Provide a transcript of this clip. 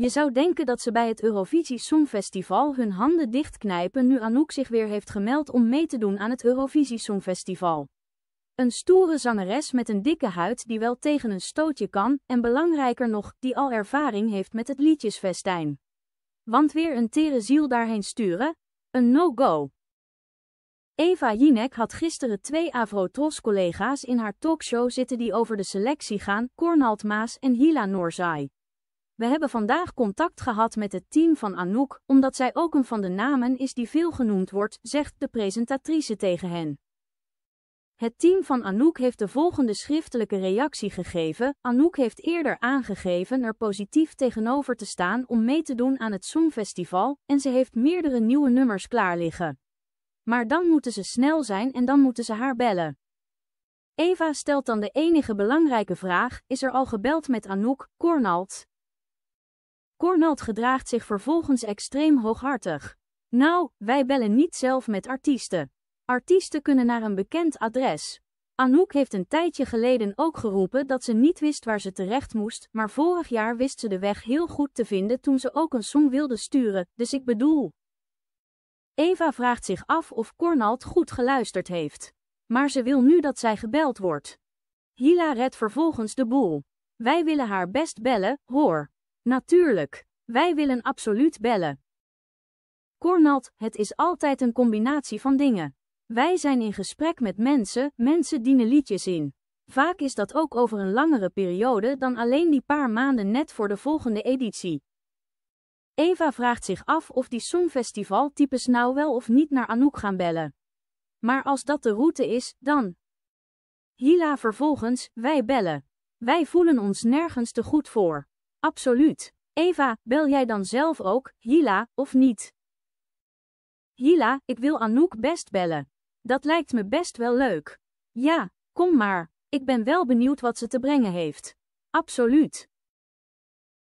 Je zou denken dat ze bij het Eurovisie Songfestival hun handen dichtknijpen nu Anouk zich weer heeft gemeld om mee te doen aan het Eurovisie Songfestival. Een stoere zangeres met een dikke huid die wel tegen een stootje kan en belangrijker nog, die al ervaring heeft met het liedjesfestijn. Want weer een tere ziel daarheen sturen? Een no-go. Eva Jinek had gisteren twee Avrotros-collega's in haar talkshow zitten die over de selectie gaan, Cornald Maas en Hila Noorzai. We hebben vandaag contact gehad met het team van Anouk, omdat zij ook een van de namen is die veel genoemd wordt, zegt de presentatrice tegen hen. Het team van Anouk heeft de volgende schriftelijke reactie gegeven. Anouk heeft eerder aangegeven er positief tegenover te staan om mee te doen aan het Songfestival en ze heeft meerdere nieuwe nummers klaar liggen. Maar dan moeten ze snel zijn en dan moeten ze haar bellen. Eva stelt dan de enige belangrijke vraag, is er al gebeld met Anouk, Cornald? Cornald gedraagt zich vervolgens extreem hooghartig. Nou, wij bellen niet zelf met artiesten. Artiesten kunnen naar een bekend adres. Anouk heeft een tijdje geleden ook geroepen dat ze niet wist waar ze terecht moest, maar vorig jaar wist ze de weg heel goed te vinden toen ze ook een song wilde sturen, dus ik bedoel. Eva vraagt zich af of Cornald goed geluisterd heeft. Maar ze wil nu dat zij gebeld wordt. Hila redt vervolgens de boel. Wij willen haar best bellen, hoor. Natuurlijk, wij willen absoluut bellen. Cornald, het is altijd een combinatie van dingen. Wij zijn in gesprek met mensen, mensen dienen liedjes in. Vaak is dat ook over een langere periode dan alleen die paar maanden net voor de volgende editie. Eva vraagt zich af of die songfestivaltypes nou wel of niet naar Anouk gaan bellen. Maar als dat de route is, dan. Hila vervolgens, wij bellen. Wij voelen ons nergens te goed voor. Absoluut. Eva, bel jij dan zelf ook, Hila, of niet? Hila, ik wil Anouk best bellen. Dat lijkt me best wel leuk. Ja, kom maar. Ik ben wel benieuwd wat ze te brengen heeft. Absoluut.